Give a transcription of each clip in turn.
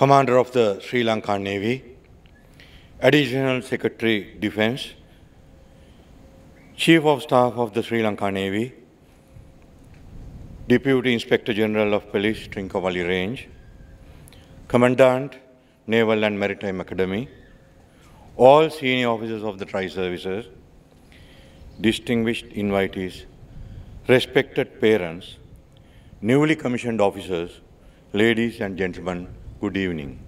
Commander of the Sri Lankan Navy, Additional Secretary Defense, Chief of Staff of the Sri Lankan Navy, Deputy Inspector General of Police, Trincomalee Range, Commandant, Naval and Maritime Academy, all senior officers of the Tri Services, distinguished invitees, respected parents, newly commissioned officers, ladies and gentlemen, good evening.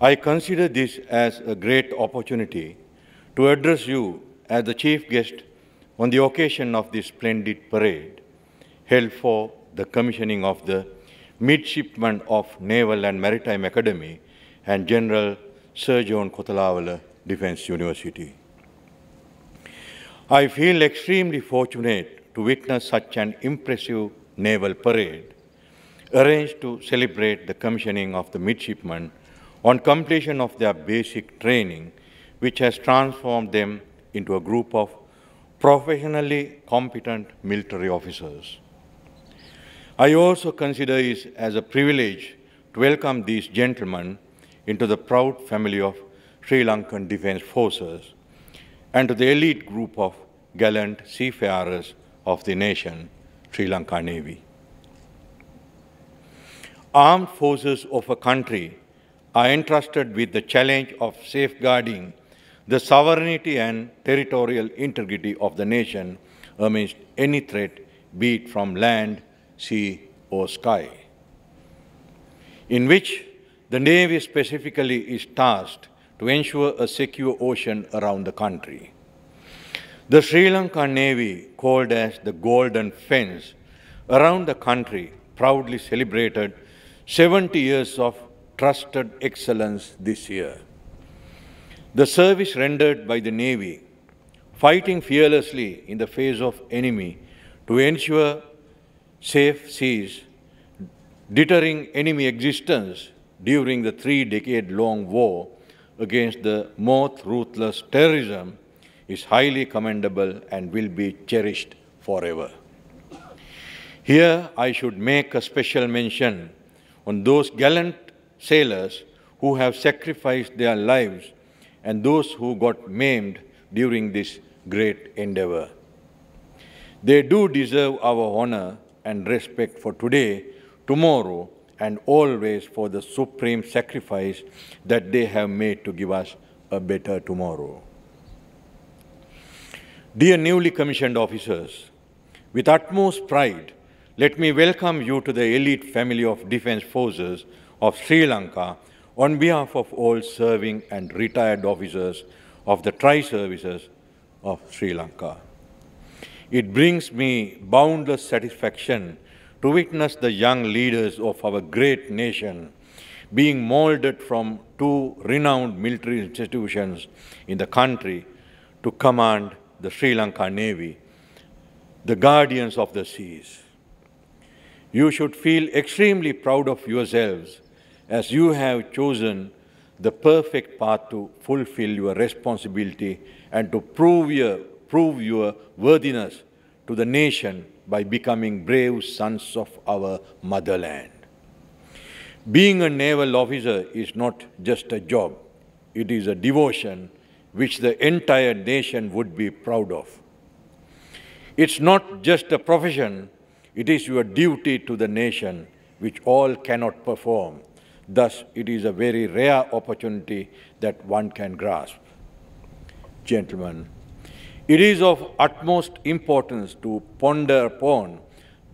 I consider this as a great opportunity to address you as the chief guest on the occasion of this splendid parade held for the commissioning of the midshipman of Naval and Maritime Academy and General Sir John Kotalavala Defense University. I feel extremely fortunate to witness such an impressive naval parade arranged to celebrate the commissioning of the midshipmen on completion of their basic training, which has transformed them into a group of professionally competent military officers. I also consider it as a privilege to welcome these gentlemen into the proud family of Sri Lankan Defence Forces and to the elite group of gallant seafarers of the nation, Sri Lanka Navy armed forces of a country are entrusted with the challenge of safeguarding the sovereignty and territorial integrity of the nation amidst any threat, be it from land, sea, or sky, in which the Navy specifically is tasked to ensure a secure ocean around the country. The Sri Lanka Navy, called as the Golden Fence, around the country proudly celebrated 70 years of trusted excellence this year. The service rendered by the Navy, fighting fearlessly in the face of enemy to ensure safe seas, deterring enemy existence during the three-decade-long war against the most ruthless terrorism is highly commendable and will be cherished forever. Here I should make a special mention on those gallant sailors who have sacrificed their lives and those who got maimed during this great endeavor. They do deserve our honor and respect for today, tomorrow, and always for the supreme sacrifice that they have made to give us a better tomorrow. Dear newly commissioned officers, with utmost pride, let me welcome you to the elite family of Defence Forces of Sri Lanka on behalf of all serving and retired officers of the tri-services of Sri Lanka. It brings me boundless satisfaction to witness the young leaders of our great nation being molded from two renowned military institutions in the country to command the Sri Lanka Navy, the guardians of the seas. You should feel extremely proud of yourselves as you have chosen the perfect path to fulfill your responsibility and to prove your, prove your worthiness to the nation by becoming brave sons of our motherland. Being a naval officer is not just a job, it is a devotion which the entire nation would be proud of. It's not just a profession, it is your duty to the nation, which all cannot perform. Thus, it is a very rare opportunity that one can grasp. Gentlemen, it is of utmost importance to ponder upon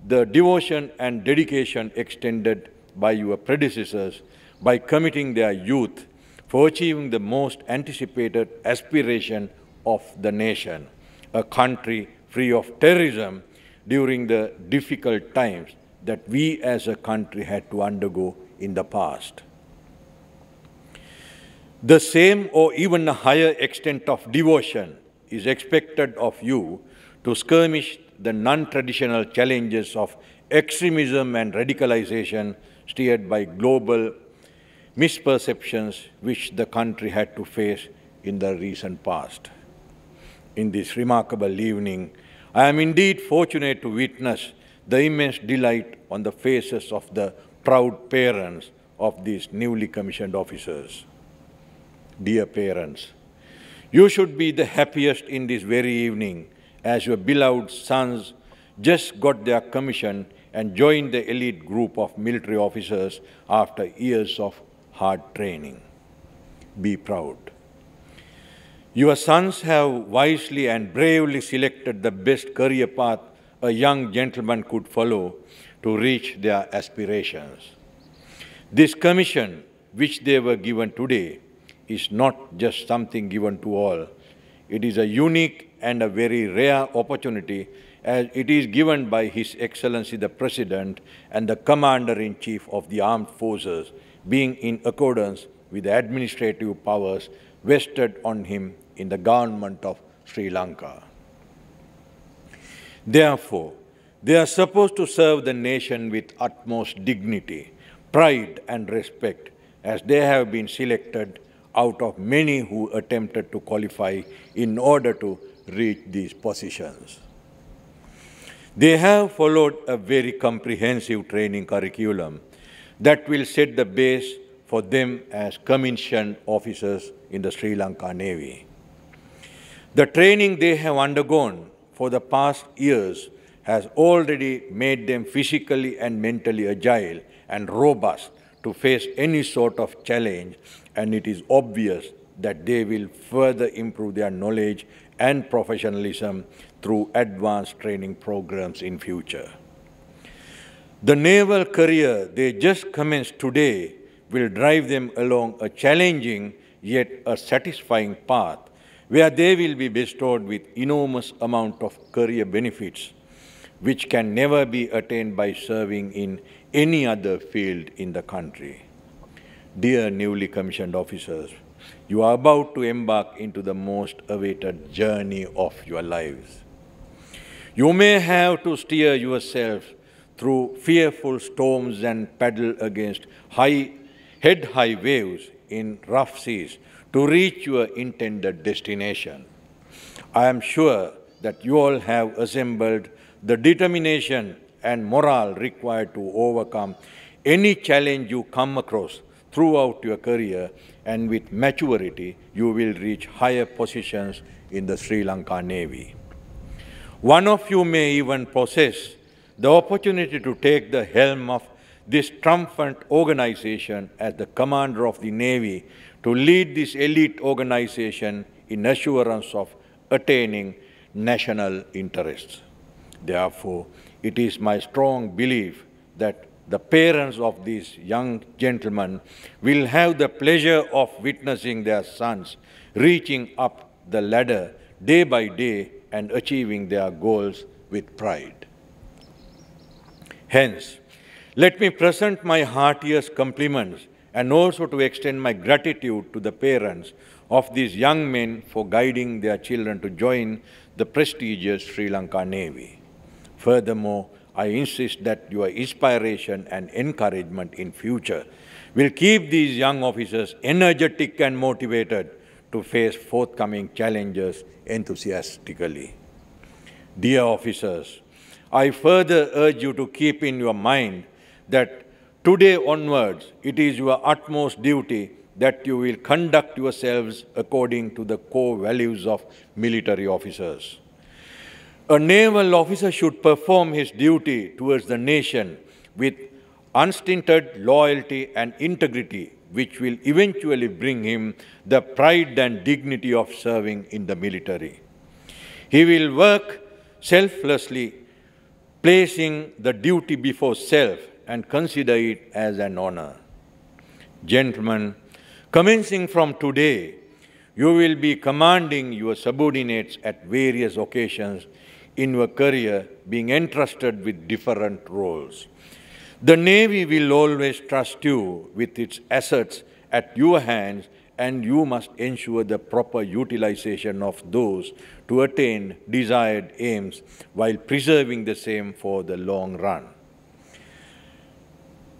the devotion and dedication extended by your predecessors by committing their youth for achieving the most anticipated aspiration of the nation, a country free of terrorism during the difficult times that we as a country had to undergo in the past. The same or even a higher extent of devotion is expected of you to skirmish the non-traditional challenges of extremism and radicalization steered by global misperceptions which the country had to face in the recent past. In this remarkable evening, I am indeed fortunate to witness the immense delight on the faces of the proud parents of these newly commissioned officers. Dear parents, you should be the happiest in this very evening as your beloved sons just got their commission and joined the elite group of military officers after years of hard training. Be proud. Your sons have wisely and bravely selected the best career path a young gentleman could follow to reach their aspirations. This commission, which they were given today, is not just something given to all. It is a unique and a very rare opportunity as it is given by His Excellency the President and the Commander-in-Chief of the Armed Forces, being in accordance with the administrative powers vested on him in the government of Sri Lanka. Therefore, they are supposed to serve the nation with utmost dignity, pride and respect as they have been selected out of many who attempted to qualify in order to reach these positions. They have followed a very comprehensive training curriculum that will set the base for them as commissioned officers in the Sri Lanka Navy. The training they have undergone for the past years has already made them physically and mentally agile and robust to face any sort of challenge, and it is obvious that they will further improve their knowledge and professionalism through advanced training programs in future. The naval career they just commenced today will drive them along a challenging yet a satisfying path where they will be bestowed with enormous amount of career benefits, which can never be attained by serving in any other field in the country. Dear newly commissioned officers, you are about to embark into the most awaited journey of your lives. You may have to steer yourself through fearful storms and paddle against high, head-high waves in rough seas to reach your intended destination. I am sure that you all have assembled the determination and morale required to overcome any challenge you come across throughout your career and with maturity you will reach higher positions in the Sri Lanka Navy. One of you may even possess the opportunity to take the helm of this triumphant organization as the commander of the Navy to lead this elite organization in assurance of attaining national interests. Therefore, it is my strong belief that the parents of these young gentlemen will have the pleasure of witnessing their sons reaching up the ladder day by day and achieving their goals with pride. Hence, let me present my heartiest compliments and also to extend my gratitude to the parents of these young men for guiding their children to join the prestigious Sri Lanka Navy. Furthermore, I insist that your inspiration and encouragement in future will keep these young officers energetic and motivated to face forthcoming challenges enthusiastically. Dear officers, I further urge you to keep in your mind that today onwards it is your utmost duty that you will conduct yourselves according to the core values of military officers. A naval officer should perform his duty towards the nation with unstinted loyalty and integrity, which will eventually bring him the pride and dignity of serving in the military. He will work selflessly, placing the duty before self and consider it as an honor. Gentlemen, commencing from today, you will be commanding your subordinates at various occasions in your career, being entrusted with different roles. The Navy will always trust you with its assets at your hands and you must ensure the proper utilization of those to attain desired aims while preserving the same for the long run.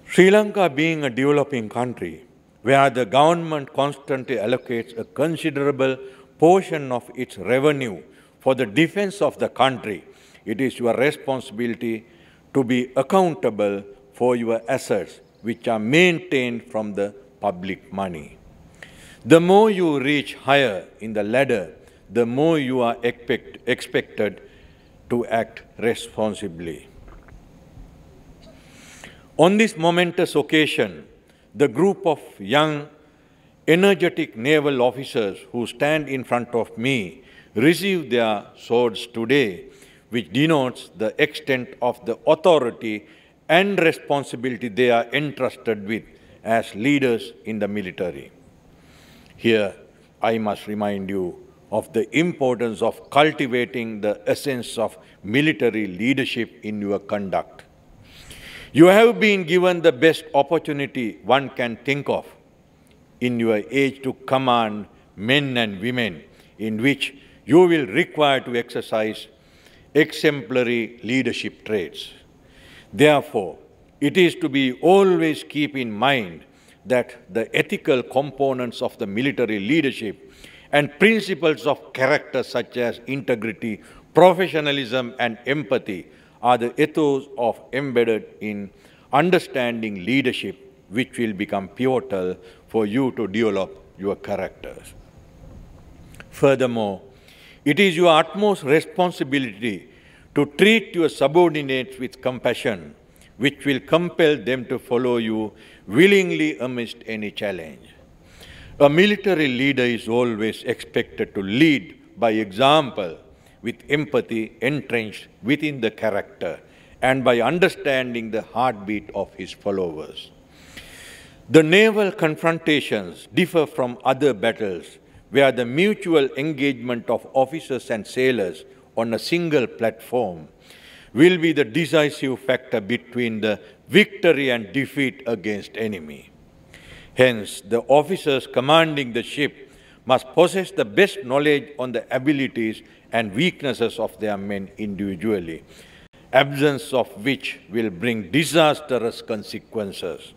Sri Lanka being a developing country where the government constantly allocates a considerable portion of its revenue for the defense of the country, it is your responsibility to be accountable for your assets which are maintained from the public money. The more you reach higher in the ladder, the more you are expect, expected to act responsibly. On this momentous occasion, the group of young, energetic naval officers who stand in front of me receive their swords today, which denotes the extent of the authority and responsibility they are entrusted with as leaders in the military. Here, I must remind you of the importance of cultivating the essence of military leadership in your conduct. You have been given the best opportunity one can think of in your age to command men and women in which you will require to exercise exemplary leadership traits. Therefore, it is to be always keep in mind that the ethical components of the military leadership and principles of character such as integrity, professionalism and empathy are the ethos of embedded in understanding leadership, which will become pivotal for you to develop your characters. Furthermore, it is your utmost responsibility to treat your subordinates with compassion, which will compel them to follow you willingly amidst any challenge. A military leader is always expected to lead by example with empathy entrenched within the character and by understanding the heartbeat of his followers. The naval confrontations differ from other battles where the mutual engagement of officers and sailors on a single platform will be the decisive factor between the victory and defeat against enemy. Hence, the officers commanding the ship must possess the best knowledge on the abilities and weaknesses of their men individually, absence of which will bring disastrous consequences.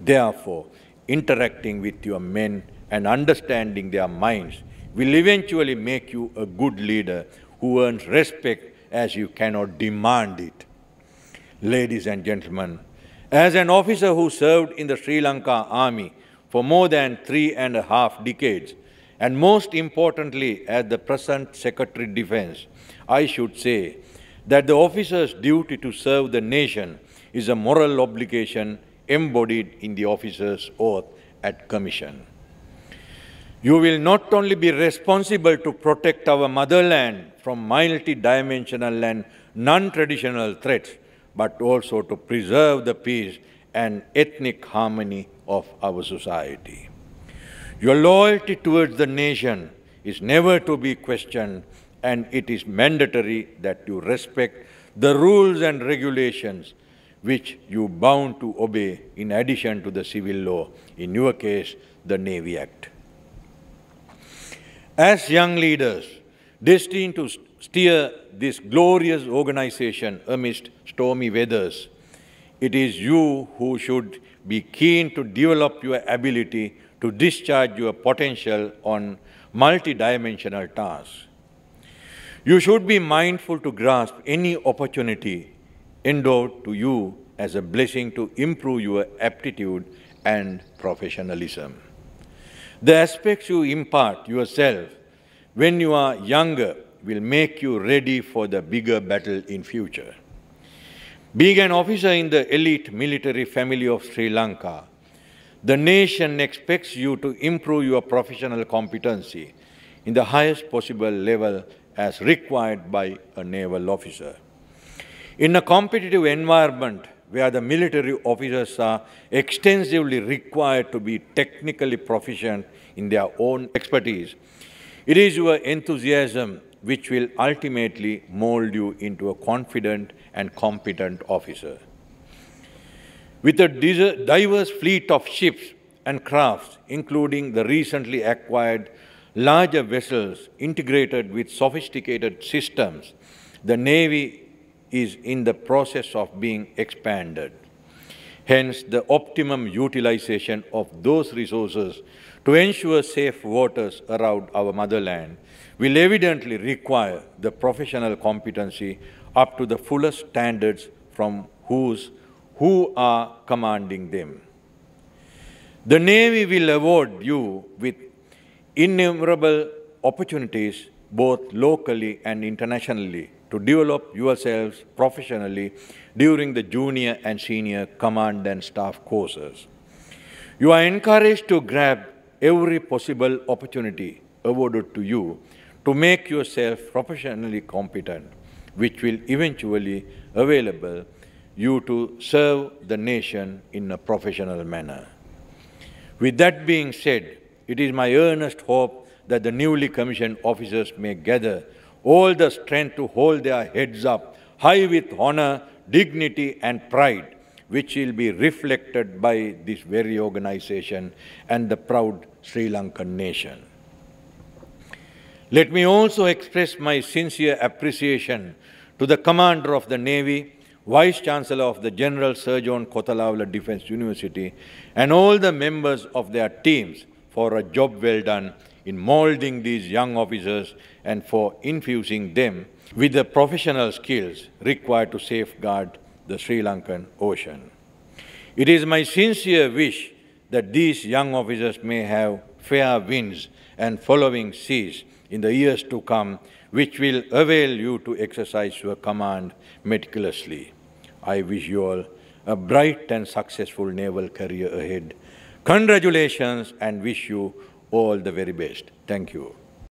Therefore, interacting with your men and understanding their minds will eventually make you a good leader who earns respect as you cannot demand it. Ladies and gentlemen, as an officer who served in the Sri Lanka army for more than three and a half decades, and most importantly, as the present Secretary Defense, I should say that the officer's duty to serve the nation is a moral obligation embodied in the officer's oath at commission. You will not only be responsible to protect our motherland from multi-dimensional and non-traditional threats, but also to preserve the peace and ethnic harmony of our society. Your loyalty towards the nation is never to be questioned, and it is mandatory that you respect the rules and regulations which you bound to obey in addition to the civil law, in your case, the Navy Act. As young leaders destined to steer this glorious organization amidst stormy weathers, it is you who should be keen to develop your ability to discharge your potential on multidimensional tasks. You should be mindful to grasp any opportunity endowed to you as a blessing to improve your aptitude and professionalism. The aspects you impart yourself when you are younger will make you ready for the bigger battle in future. Being an officer in the elite military family of Sri Lanka the nation expects you to improve your professional competency in the highest possible level as required by a naval officer. In a competitive environment where the military officers are extensively required to be technically proficient in their own expertise, it is your enthusiasm which will ultimately mold you into a confident and competent officer with a diverse fleet of ships and crafts, including the recently acquired larger vessels integrated with sophisticated systems, the Navy is in the process of being expanded. Hence, the optimum utilization of those resources to ensure safe waters around our motherland will evidently require the professional competency up to the fullest standards from whose who are commanding them. The Navy will award you with innumerable opportunities both locally and internationally to develop yourselves professionally during the junior and senior command and staff courses. You are encouraged to grab every possible opportunity awarded to you to make yourself professionally competent, which will eventually available you to serve the nation in a professional manner. With that being said, it is my earnest hope that the newly commissioned officers may gather all the strength to hold their heads up high with honor, dignity and pride, which will be reflected by this very organization and the proud Sri Lankan nation. Let me also express my sincere appreciation to the commander of the Navy, Vice Chancellor of the General Sir John Kotalawala Defense University, and all the members of their teams for a job well done in molding these young officers and for infusing them with the professional skills required to safeguard the Sri Lankan ocean. It is my sincere wish that these young officers may have fair winds and following seas in the years to come, which will avail you to exercise your command meticulously. I wish you all a bright and successful naval career ahead. Congratulations and wish you all the very best. Thank you.